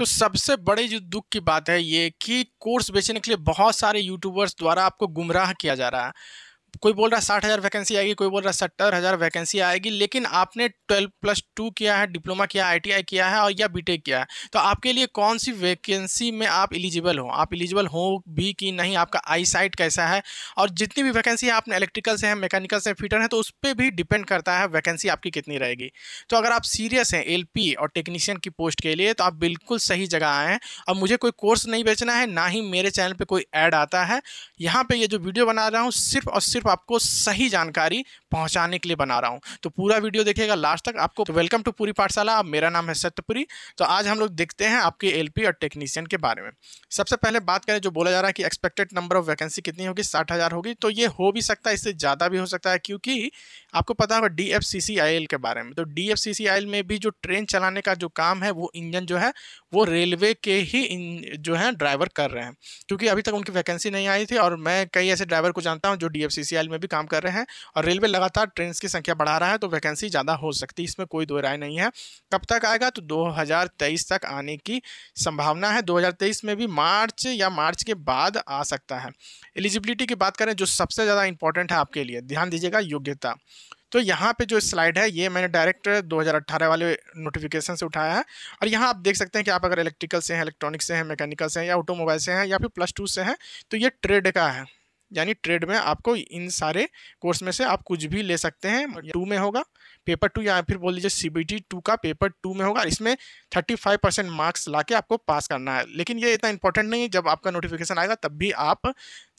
तो सबसे बड़े जो दुख की बात है ये कि कोर्स बेचने के लिए बहुत सारे यूट्यूबर्स द्वारा आपको गुमराह किया जा रहा है कोई बोल रहा है साठ हज़ार वैकेंसी आएगी कोई बोल रहा है सत्तर हज़ार वैकेंसी आएगी लेकिन आपने ट्वेल्व प्लस टू किया है डिप्लोमा किया है आई किया है और या बीटेक किया है तो आपके लिए कौन सी वैकेंसी में आप एलिजिबल हो आप एलिजिबल हो भी कि नहीं आपका आई साइट कैसा है और जितनी भी वैकेंसी है आपने इलेक्ट्रिकल से है मैकेनिकल से फिटर है तो उस पर भी डिपेंड करता है वैकेंसी आपकी कितनी रहेगी तो अगर आप सीरियस हैं एल और टेक्नीशियन की पोस्ट के लिए तो आप बिल्कुल सही जगह आए हैं और मुझे कोई कोर्स नहीं बेचना है ना ही मेरे चैनल पर कोई ऐड आता है यहाँ पर ये जो वीडियो बना रहा हूँ सिर्फ और सिर्फ सिर्फ आपको सही जानकारी पहुंचाने के लिए बना रहा हूं तो पूरा वीडियो देखिएगा लास्ट तक आपको तो वेलकम टू पूरी पाठशाला अब मेरा नाम है सत्यपुरी तो आज हम लोग देखते हैं आपके एलपी और टेक्नीशियन के बारे में सबसे पहले बात करें जो बोला जा रहा है कि एक्सपेक्टेड नंबर ऑफ वैकेंसी कितनी होगी साठ हज़ार होगी तो ये हो भी सकता है इससे ज़्यादा भी हो सकता है क्योंकि आपको पता होगा डी एफ के बारे में तो डी एफ में भी जो ट्रेन चलाने का जो काम है वो इंजन जो है वो रेलवे के ही जो है ड्राइवर कर रहे हैं क्योंकि अभी तक उनकी वैकेंसी नहीं आई थी और मैं कई ऐसे ड्राइवर को जानता हूँ जो डी एनपीसीआई में भी काम कर रहे हैं और रेलवे लगातार ट्रेन की संख्या बढ़ा रहा है तो वैकेंसी ज़्यादा हो सकती है इसमें कोई दो राय नहीं है कब तक आएगा तो दो तक आने की संभावना है दो में भी मार्च या मार्च के बाद आ सकता है एलिजिबिलिटी की बात करें जो सबसे ज़्यादा इंपॉर्टेंट है आपके लिए ध्यान दीजिएगा योग्यता तो यहाँ पे जो स्लाइड है ये मैंने डायरेक्ट 2018 वाले नोटिफिकेशन से उठाया है और यहाँ आप देख सकते हैं कि आप अगर इलेक्ट्रिकल से हैं इलेक्ट्रॉनिक से हैं मैकेनिकल से हैं या ऑटोमोबाइल से हैं या फिर प्लस टू से हैं तो ये ट्रेड का है यानी ट्रेड में आपको इन सारे कोर्स में से आप कुछ भी ले सकते हैं टू में होगा पेपर टू या फिर बोल लीजिए सी बी टी टू का पेपर टू में होगा इसमें थर्टी फाइव परसेंट मार्क्स ला के आपको पास करना है लेकिन ये इतना इंपॉर्टेंट नहीं है जब आपका नोटिफिकेशन आएगा तब भी आप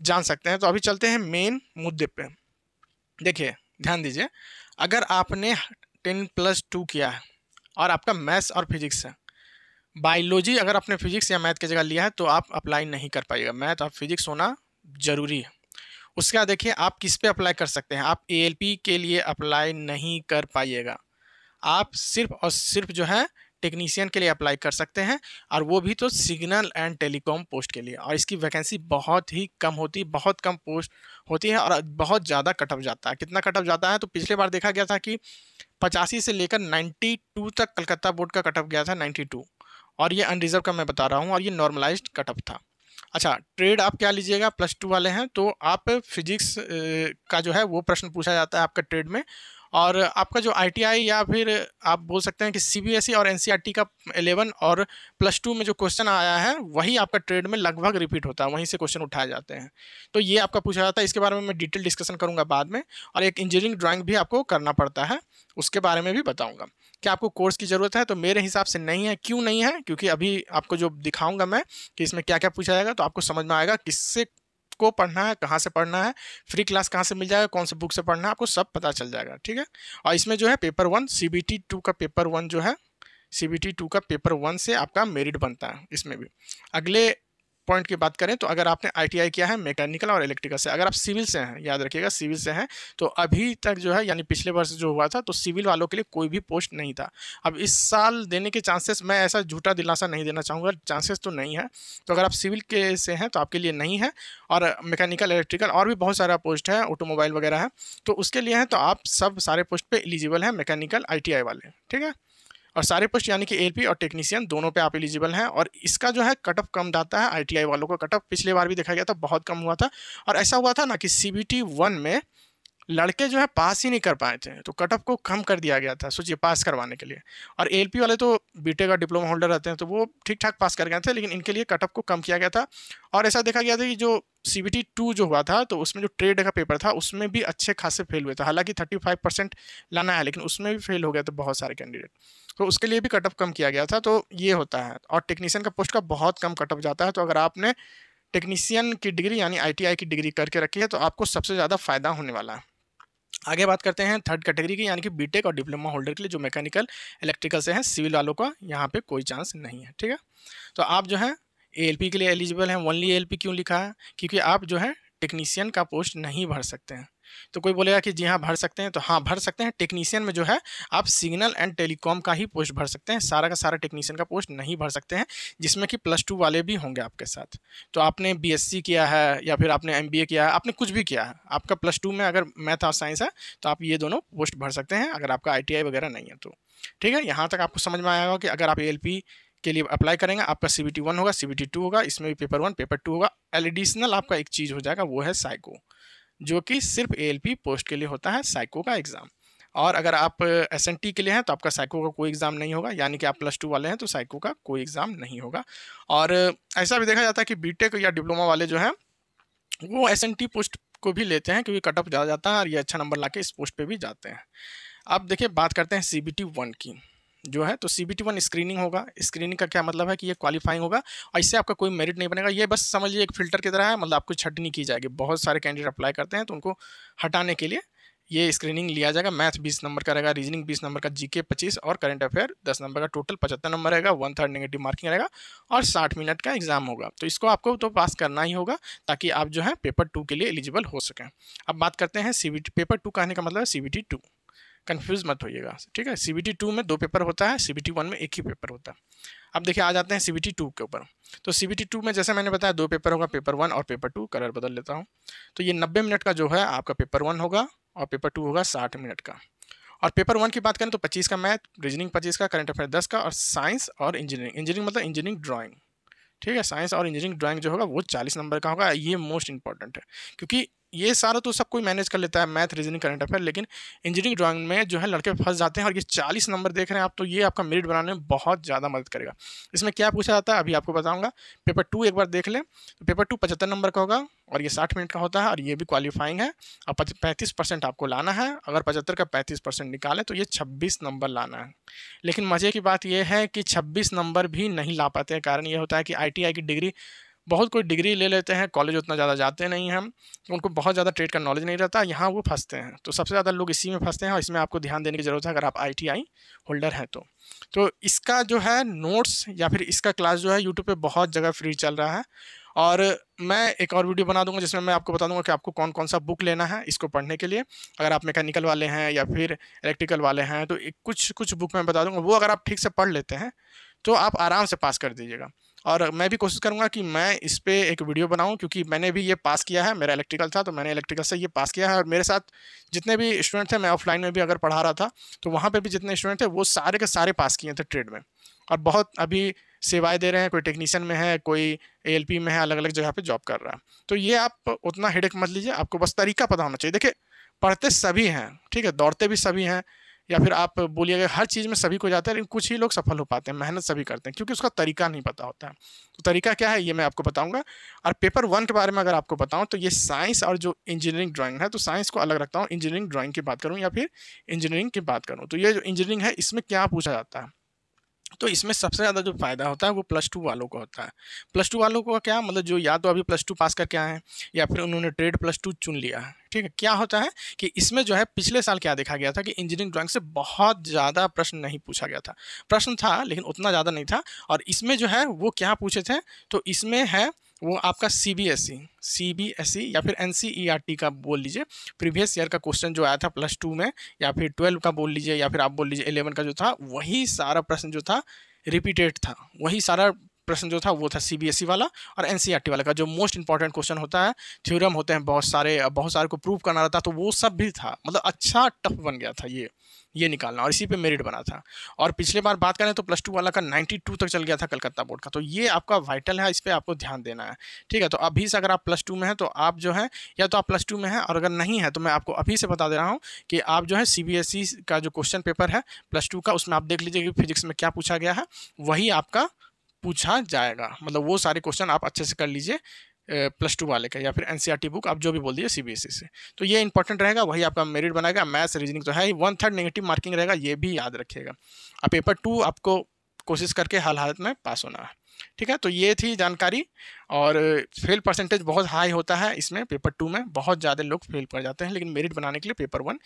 जान सकते हैं तो अभी चलते हैं मेन मुद्दे पर देखिए ध्यान दीजिए अगर आपने टेन प्लस टू किया है और आपका मैथ्स और फिजिक्स है बायोलॉजी अगर आपने फिजिक्स या मैथ की जगह लिया है तो आप अप्लाई नहीं कर पाएगा मैथ और फिजिक्स होना ज़रूरी है उसके बाद देखिए आप किस पे अप्लाई कर सकते हैं आप ए के लिए अप्लाई नहीं कर पाइएगा आप सिर्फ और सिर्फ जो है टेक्नीशियन के लिए अप्लाई कर सकते हैं और वो भी तो सिग्नल एंड टेलीकॉम पोस्ट के लिए और इसकी वैकेंसी बहुत ही कम होती है बहुत कम पोस्ट होती है और बहुत ज़्यादा कटअप जाता है कितना कटअप जाता है तो पिछले बार देखा गया था कि पचासी से लेकर नाइन्टी टू तक कलकत्ता बोर्ड का कटअप गया था नाइन्टी टू और ये अनरिजर्व का मैं बता रहा हूँ और ये नॉर्मलाइज कटअप था अच्छा ट्रेड आप क्या लीजिएगा प्लस टू वाले हैं तो आप फिजिक्स का जो है वो प्रश्न पूछा जाता है आपका ट्रेड में और आपका जो आई या फिर आप बोल सकते हैं कि सी e और एन e का एलेवन और प्लस टू में जो क्वेश्चन आया है वही आपका ट्रेड में लगभग रिपीट होता है वहीं से क्वेश्चन उठाए जाते हैं तो ये आपका पूछा जाता है इसके बारे में मैं डिटेल डिस्कशन करूँगा बाद में और एक इंजीनियरिंग ड्राॅइंग भी आपको करना पड़ता है उसके बारे में भी बताऊँगा क्या आपको कोर्स की ज़रूरत है तो मेरे हिसाब से नहीं है क्यों नहीं है क्योंकि अभी आपको जो दिखाऊँगा मैं कि इसमें क्या क्या पूछा जाएगा तो आपको समझ में आएगा किससे आपको पढ़ना है कहाँ से पढ़ना है फ्री क्लास कहाँ से मिल जाएगा कौन से बुक से पढ़ना है आपको सब पता चल जाएगा ठीक है और इसमें जो है paper one C B T two का पेपर वन जो है सी बी टी टू का पेपर वन से आपका मेरिट बनता है इसमें भी अगले पॉइंट की बात करें तो अगर आपने आईटीआई किया है मैकेनिकल और इलेक्ट्रिकल से अगर आप सिविल से हैं याद रखिएगा सिविल से हैं तो अभी तक जो है यानी पिछले वर्ष जो हुआ था तो सिविल वालों के लिए कोई भी पोस्ट नहीं था अब इस साल देने के चांसेस मैं ऐसा झूठा दिलासा नहीं देना चाहूँगा चांसेस तो नहीं है तो अगर आप सिविल के से हैं तो आपके लिए नहीं है और मैकेनिकल इलेक्ट्रिकल और भी बहुत सारा पोस्ट है ऑटोमोबाइल वगैरह है तो उसके लिए हैं तो आप सब सारे पोस्ट पर एलिजिबल हैं मैकेनिकल आई वाले ठीक है और सारे पोस्ट यानी कि एलपी और टेक्नीशियन दोनों पे आप एलिजिबल हैं और इसका जो है कट ऑफ कम जाता है आईटीआई वालों का कट ऑफ पिछले बार भी देखा गया था बहुत कम हुआ था और ऐसा हुआ था ना कि सी बी टी वन में लड़के जो है पास ही नहीं कर पाए थे तो कटअप को कम कर दिया गया था सोचिए पास करवाने के लिए और एल वाले तो बी e का डिप्लोमा होल्डर रहते हैं तो वो ठीक ठाक पास कर गए थे लेकिन इनके लिए कटअप को कम किया गया था और ऐसा देखा गया था कि जो सी बी टी टू जो हुआ था तो उसमें जो ट्रेड का पेपर था उसमें भी अच्छे खासे फेल हुए थे हालांकि थर्टी फाइव परसेंट लाना है लेकिन उसमें भी फेल हो गया था बहुत सारे कैंडिडेट तो उसके लिए भी कटअप कम किया गया था तो ये होता है और टेक्नीशियन का पोस्ट का बहुत कम कटअप जाता है तो अगर आपने टेक्नीशियन की डिग्री यानी आईटीआई की डिग्री करके रखी है तो आपको सबसे ज़्यादा फ़ायदा होने वाला है आगे बात करते हैं थर्ड कैटेगरी की यानी कि बीटेक और डिप्लोमा होल्डर के लिए जो मैकेनिकल इलेक्ट्रिकल से हैं सिविल वालों का यहाँ पे कोई चांस नहीं है ठीक है तो आप जो है एएलपी के लिए एलिजिबल हैं ओनली एएलपी क्यों लिखा है क्योंकि आप जो है टेक्नीशियन का पोस्ट नहीं भर सकते हैं तो कोई बोलेगा कि जी हाँ भर सकते हैं तो हाँ भर सकते हैं टेक्नीशियन में जो है आप सिग्नल एंड टेलीकॉम का ही पोस्ट भर सकते हैं सारा का सारा टेक्नीशियन का पोस्ट नहीं भर सकते हैं जिसमें कि प्लस टू वाले भी होंगे आपके साथ तो आपने बी किया है या फिर आपने एम किया है आपने कुछ भी किया है आपका प्लस टू में अगर मैथ और साइंस है तो आप ये दोनों पोस्ट भर सकते हैं अगर आपका आई वगैरह नहीं है तो ठीक है यहाँ तक आपको समझ में आएगा कि अगर आप एल के लिए अप्लाई करेंगे आपका सी बी टी वन होगा सी बी टी टू होगा इसमें भी पेपर वन पेपर टू होगा एडिशनल आपका एक चीज़ हो जाएगा वो है साइको जो कि सिर्फ ए पोस्ट के लिए होता है साइको का एग्ज़ाम और अगर आप एस uh, के लिए हैं तो आपका साइको का कोई एग्ज़ाम नहीं होगा यानी कि आप प्लस टू वाले हैं तो साइको का कोई एग्ज़ाम नहीं होगा और uh, ऐसा भी देखा जाता है कि बीटेक या डिप्लोमा वाले जो हैं वो एस पोस्ट को भी लेते हैं क्योंकि कट ऑफ ज़्यादा जाता है और ये अच्छा नंबर ला इस पोस्ट पर भी जाते हैं अब देखिए बात करते हैं सी बी टी वन की जो है तो C B T one screening होगा स्क्रीनिंग का क्या मतलब है कि ये क्वालिफाइंग होगा और इससे आपका कोई मेरिट नहीं बनेगा ये बस समझिए एक फिल्टर की तरह है मतलब आपको नहीं की जाएगी बहुत सारे कैंडिडेट अप्लाई करते हैं तो उनको हटाने के लिए ये स्क्रीनिंग लिया जाएगा मैथ बीस नंबर का रहेगा रीजनिंग बीस नंबर का जीके पच्चीस और करंट अफेयर दस नंबर का टोटल पचहत्तर नंबर रहेगा वन थर्ड नेगेटिव मार्किंग रहेगा और साठ मिनट का एग्जाम होगा तो इसको आपको तो पास करना ही होगा ताकि आप जो है पेपर टू के लिए एलिजिबल हो सकें अब बात करते हैं सी पेपर टू कहने का मतलब है C B T two confuse मत होइएगा ठीक है सी बी टी टू में दो पेपर होता है सी बी टी वन में एक ही पेपर होता है अब देखिए आ जाते हैं सी बी टी टू के ऊपर तो सी बी टी टू में जैसे मैंने बताया दो पेपर होगा पेपर वन और पेपर टू कलर बदल लेता हूँ तो ये नब्बे मिनट का जो है आपका पेपर वन होगा और पेपर टू होगा साठ मिनट का और पेपर वन की बात करें तो पच्चीस का मैथ रीजनिंग पच्चीस का करंट अफेयर दस का और साइंस और इंजीनियरिंग इंजीनियरिंग मतलब इंजीनियरिंग ड्रॉइंग ठीक है साइंस और इंजीनियरिंग ड्राइंग जो होगा वो चालीस नंबर का होगा ये मोस्ट इंपॉर्टेंट है क्योंकि ये सारा तो सब कोई मैनेज कर लेता है मैथ रीजनिंग करंट अफेयर लेकिन इंजीनियरिंग ड्राइंग में जो है लड़के फंस जाते हैं और ये चालीस नंबर देख रहे हैं आप तो ये आपका मेरिट बनाने में बहुत ज़्यादा मदद करेगा इसमें क्या पूछा जाता है अभी आपको बताऊँगा पेपर टू एक बार देख लें तो पेपर टू पचहत्तर नंबर का होगा और ये साठ मिनट का होता है और ये भी क्वालिफाइंग है और पैंतीस परसेंट आपको लाना है अगर पचहत्तर का पैंतीस परसेंट निकालें तो ये छब्बीस नंबर लाना है लेकिन मज़े की बात यह है कि छब्बीस नंबर भी नहीं ला पाते कारण ये होता है कि आई की डिग्री बहुत कोई डिग्री ले लेते हैं कॉलेज उतना ज़्यादा जाते नहीं हैं तो उनको बहुत ज़्यादा ट्रेड का नॉलेज नहीं रहता यहाँ वो फंसते हैं तो सबसे ज़्यादा लोग इसी में फंसते हैं और इसमें आपको ध्यान देने की ज़रूरत है अगर आप आई होल्डर हैं तो तो इसका जो है नोट्स या फिर इसका क्लास जो है यूट्यूब पर बहुत जगह फ्री चल रहा है और मैं एक और वीडियो बना दूंगा जिसमें मैं आपको बता दूंगा कि आपको कौन कौन सा बुक लेना है इसको पढ़ने के लिए अगर आप मैकेनिकल वाले हैं या फिर इलेक्ट्रिकल वाले हैं तो एक कुछ कुछ बुक मैं बता दूंगा वो अगर आप ठीक से पढ़ लेते हैं तो आप आराम से पास कर दीजिएगा और मैं भी कोशिश करूँगा कि मैं इस पर एक वीडियो बनाऊँ क्योंकि मैंने भी ये पास किया है मेरा इलेक्ट्रिकल था तो मैंने इलेक्ट्रिकल से ये पास किया है और मेरे साथ जितने भी स्टूडेंट थे मैं ऑफलाइन में भी अगर पढ़ा रहा था तो वहाँ पर भी जितने स्टूडेंट थे वो सारे के सारे पास किए थे ट्रेड में और बहुत अभी सेवाएँ दे रहे हैं कोई टेक्नीशियन में है कोई ए में है अलग अलग जगह पर जॉब कर रहा है तो ये आप उतना हिड़क मत लीजिए आपको बस तरीका पता होना चाहिए देखिए पढ़ते सभी हैं ठीक है दौड़ते भी सभी हैं या फिर आप बोलिएगा हर चीज़ में सभी को जाता है लेकिन कुछ ही लोग सफल हो पाते हैं मेहनत सभी करते हैं क्योंकि उसका तरीका नहीं पता होता है तो तरीका क्या है ये मैं आपको बताऊँगा और पेपर वन के बारे में अगर आपको बताऊँ तो ये साइंस और जो इंजीनियरिंग ड्राइंग है तो साइंस को अलग रखता हूँ इंजीनियरिंग ड्राइंग की बात करूँ या फिर इंजीनियरिंग की बात करूँ तो ये जो इंजीनियरिंग है इसमें क्या पूछा जाता है तो इसमें सबसे ज़्यादा जो फ़ायदा होता है वो प्लस टू वालों को होता है प्लस टू वालों को क्या मतलब जो या तो अभी प्लस टू पास करके आए हैं या फिर उन्होंने ट्रेड प्लस टू चुन लिया है ठीक है क्या होता है कि इसमें जो है पिछले साल क्या देखा गया था कि इंजीनियरिंग ड्राइंग से बहुत ज़्यादा प्रश्न नहीं पूछा गया था प्रश्न था लेकिन उतना ज़्यादा नहीं था और इसमें जो है वो क्या पूछे थे तो इसमें है वो आपका C B S E C B S E या फिर N C E R T का बोल लीजिए प्रीवियस ईयर का क्वेश्चन जो आया था प्लस टू में या फिर ट्वेल्व का बोल लीजिए या फिर आप बोल लीजिए एलेवन का जो था वही सारा प्रश्न जो था रिपीटेड था वही सारा प्रश्न जो था वो था सीबीएसई e वाला और एनसीईआरटी e वाला का जो मोस्ट इंपॉर्टेंट क्वेश्चन होता है थ्योरम होते हैं बहुत सारे बहुत सारे को प्रूव करना रहता तो वो सब भी था मतलब अच्छा टफ बन गया था ये ये निकालना और इसी पे मेरिट बना था और पिछले बार बात करें तो प्लस टू वाला का 92 तक चल गया था कलकत्ता बोर्ड का तो ये आपका वाइटल है इस पर आपको ध्यान देना है ठीक है तो अभी से अगर आप प्लस टू में हैं तो आप जो है या तो आप प्लस टू में हैं और अगर नहीं है तो मैं आपको अभी से बता दे रहा हूँ कि आप जो है सी e का जो क्वेश्चन पेपर है प्लस टू का उसमें आप देख लीजिए कि फिजिक्स में क्या पूछा गया है वही आपका पूछा जाएगा मतलब वो सारे क्वेश्चन आप अच्छे से कर लीजिए प्लस टू वाले का या फिर एनसीईआरटी बुक e आप जो भी बोल दीजिए सीबीएसई e से तो ये इंपॉर्टेंट रहेगा वही आपका मेरिट बनाएगा मैथ्स रीजनिंग तो है ही वन थर्ड नेगेटिव मार्किंग रहेगा ये भी याद रखिएगा अब पेपर टू आपको कोशिश करके हाल हालत में पास होना है ठीक है तो ये थी जानकारी और फेल परसेंटेज बहुत हाई होता है इसमें पेपर टू में बहुत ज़्यादा लोग फेल पड़ जाते हैं लेकिन मेरिट बनाने के लिए पेपर वन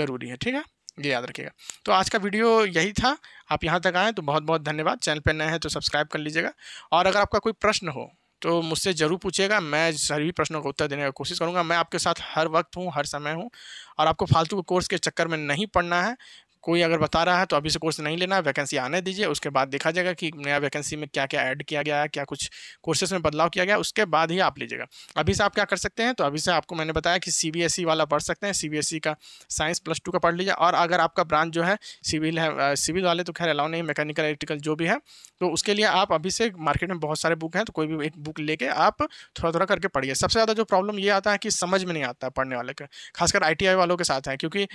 जरूरी है ठीक है ये याद रखिएगा तो आज का वीडियो यही था आप यहाँ तक आएँ तो बहुत बहुत धन्यवाद चैनल पर नए हैं तो सब्सक्राइब कर लीजिएगा और अगर आपका कोई प्रश्न हो तो मुझसे ज़रूर पूछेगा मैं सभी प्रश्नों का उत्तर देने की कोशिश करूँगा मैं आपके साथ हर वक्त हूँ हर समय हूँ और आपको फालतू कोर्स के चक्कर में नहीं पढ़ना है कोई अगर बता रहा है तो अभी से कोर्स नहीं लेना वैकेंसी आने दीजिए उसके बाद देखा जाएगा कि नया वैकेंसी में क्या क्या ऐड किया गया है क्या कुछ कोर्सेज में बदलाव किया गया उसके बाद ही आप लीजिएगा अभी से आप क्या कर सकते हैं तो अभी से आपको मैंने बताया कि सी e वाला पढ़ सकते हैं सी e का साइंस प्लस टू का पढ़ लीजिए और अगर आपका ब्रांच जो है सिविल है सिविल वाले तो खैर अलाउ नहीं मैकेनिकल इलेक्ट्रिकल जो भी है तो उसके लिए आप अभी से मार्केट में बहुत सारे बुक हैं तो कोई भी एक बुक लेके आप थोड़ा थोड़ा करके पढ़िए सबसे ज़्यादा जो प्रॉब्लम ये आता है कि समझ में नहीं आता है पढ़ने वाले का खासकर आई वालों के साथ हैं क्योंकि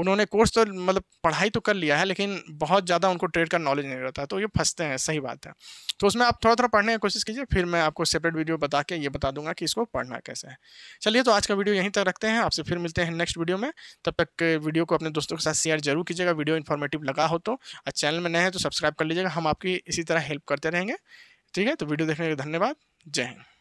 उन्होंने कोर्स तो मतलब पढ़ाई तो कर लिया है लेकिन बहुत ज़्यादा उनको ट्रेड का नॉलेज नहीं रहता तो ये फंसते हैं सही बात है तो उसमें आप थोड़ा थोड़ा पढ़ने की कोशिश कीजिए फिर मैं आपको सेपरेट वीडियो बता के ये बता दूंगा कि इसको पढ़ना कैसे है चलिए तो आज का वीडियो यहीं तक रखते हैं आपसे फिर मिलते हैं नेक्स्ट वीडियो में तब तक वीडियो को अपने दोस्तों के साथ शेयर जरूर कीजिएगा वीडियो इन्फॉर्मेटिव लगा हो तो और चैनल में नए हैं तो सब्सक्राइब कर लीजिएगा हम आपकी इसी तरह हेल्प करते रहेंगे ठीक है तो वीडियो देखने के धन्यवाद जय हिंद